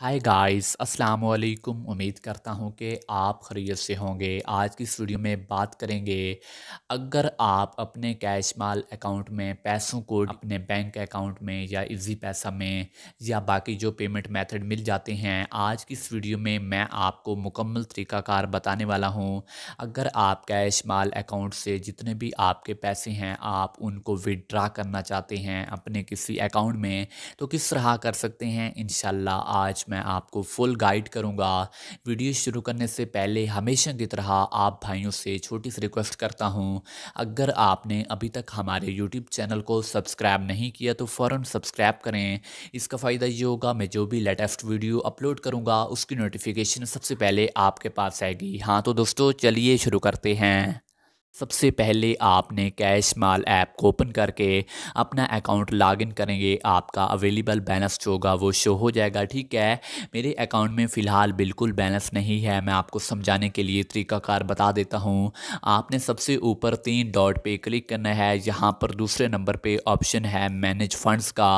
hi guys अस्सलाम वालेकुम उम्मीद करता हूँ कि आप खरीद से होंगे आज की इस वीडियो में बात करेंगे अगर आप अपने कैश माल अकाउंट में पैसों को अपने बैंक अकाउंट में या इजी पैसा में या बाकी जो पेमेंट मेथड मिल जाते हैं आज की इस वीडियो में मैं आपको मुकम्मल तरीकाकार बताने वाला हूँ अगर आप कैश माल अकाउंट से जितने भी आपके पैसे हैं आप उनको विदड्रा करना चाहते हैं अपने किसी अकाउंट में तो किस तरह कर सकते हैं इन आज मैं आपको फुल गाइड करूँगा वीडियो शुरू करने से पहले हमेशा की तरह आप भाइयों से छोटी सी रिक्वेस्ट करता हूँ अगर आपने अभी तक हमारे यूट्यूब चैनल को सब्सक्राइब नहीं किया तो फ़ौर सब्सक्राइब करें इसका फ़ायदा ये होगा मैं जो भी लेटेस्ट वीडियो अपलोड करूँगा उसकी नोटिफिकेशन सबसे पहले आपके पास आएगी हाँ तो दोस्तों चलिए शुरू करते हैं सबसे पहले आपने कैश माल ऐप को ओपन करके अपना अकाउंट लॉगिन करेंगे आपका अवेलेबल बैलेंस जो होगा वो शो हो जाएगा ठीक है मेरे अकाउंट में फ़िलहाल बिल्कुल बैलेंस नहीं है मैं आपको समझाने के लिए तरीकाकार बता देता हूँ आपने सबसे ऊपर तीन डॉट पे क्लिक करना है यहाँ पर दूसरे नंबर पे ऑप्शन है मैनेज फंड्स का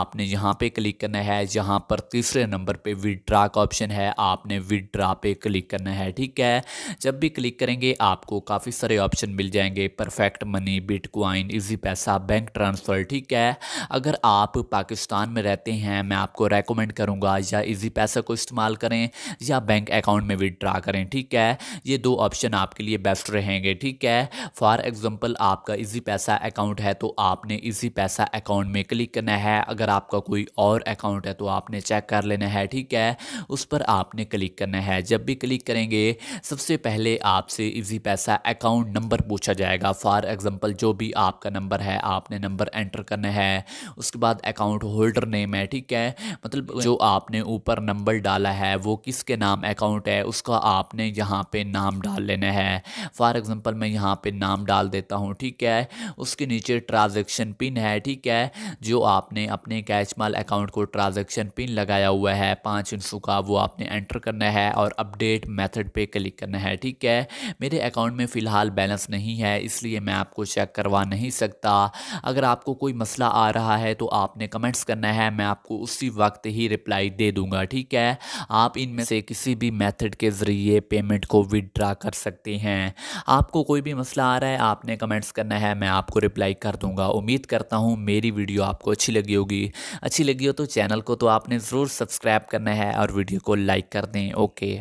आपने यहाँ पर क्लिक करना है यहाँ पर तीसरे नंबर पर विदड्रा का ऑप्शन है आपने विदड्रा पे क्लिक करना है ठीक है जब भी क्लिक करेंगे आपको काफ़ी सारे ऑप्शन ऑप्शन मिल जाएंगे perfect money bitcoin Easypaisa bank transfer ठीक है अगर आप पाकिस्तान में रहते हैं मैं आपको रेकमेंड करूँगा या इजी पैसा को इस्तेमाल करें या बैंक अकाउंट में विदड्रा करें ठीक है ये दो ऑप्शन आपके लिए बेस्ट रहेंगे ठीक है फॉर एग्ज़ाम्पल आपका इजी पैसा अकाउंट है तो आपने इजी पैसा अकाउंट में क्लिक करना है अगर आपका कोई और अकाउंट है तो आपने चेक कर लेना है ठीक है उस पर आपने क्लिक करना है जब भी क्लिक करेंगे सबसे पहले आपसे easy Easypaisa account number number पूछा जाएगा फॉर एग्जांपल जो भी आपका नंबर है आपने नंबर एंटर करना है उसके बाद अकाउंट होल्डर नेम है ठीक है मतलब जो आपने ऊपर नंबर डाला है वो किसके नाम अकाउंट है उसका आपने यहाँ पे नाम डाल लेना है फॉर एग्ज़ाम्पल मैं यहाँ पे नाम डाल देता हूँ ठीक है उसके नीचे ट्रांजेक्शन पिन है ठीक है जो आपने अपने कैच माल अकाउंट को ट्रांजेक्शन पिन लगाया हुआ है पाँच इंसू का वो आपने एंटर करना है और अपडेट मेथड पे क्लिक करना है ठीक है मेरे अकाउंट में फ़िलहाल बैलेंस बिजनेस नहीं है इसलिए मैं आपको चेक करवा नहीं सकता अगर आपको कोई मसला आ रहा है तो आपने कमेंट्स करना है मैं आपको उसी वक्त ही रिप्लाई दे दूंगा ठीक है आप इनमें से किसी भी मेथड के ज़रिए पेमेंट को विदड्रा कर सकते हैं आपको कोई भी मसला आ रहा है आपने कमेंट्स करना है मैं आपको रिप्लाई कर दूंगा उम्मीद करता हूँ मेरी वीडियो आपको अच्छी लगी होगी अच्छी लगी हो तो चैनल को तो आपने ज़रूर सब्सक्राइब करना है और वीडियो को लाइक कर दें ओके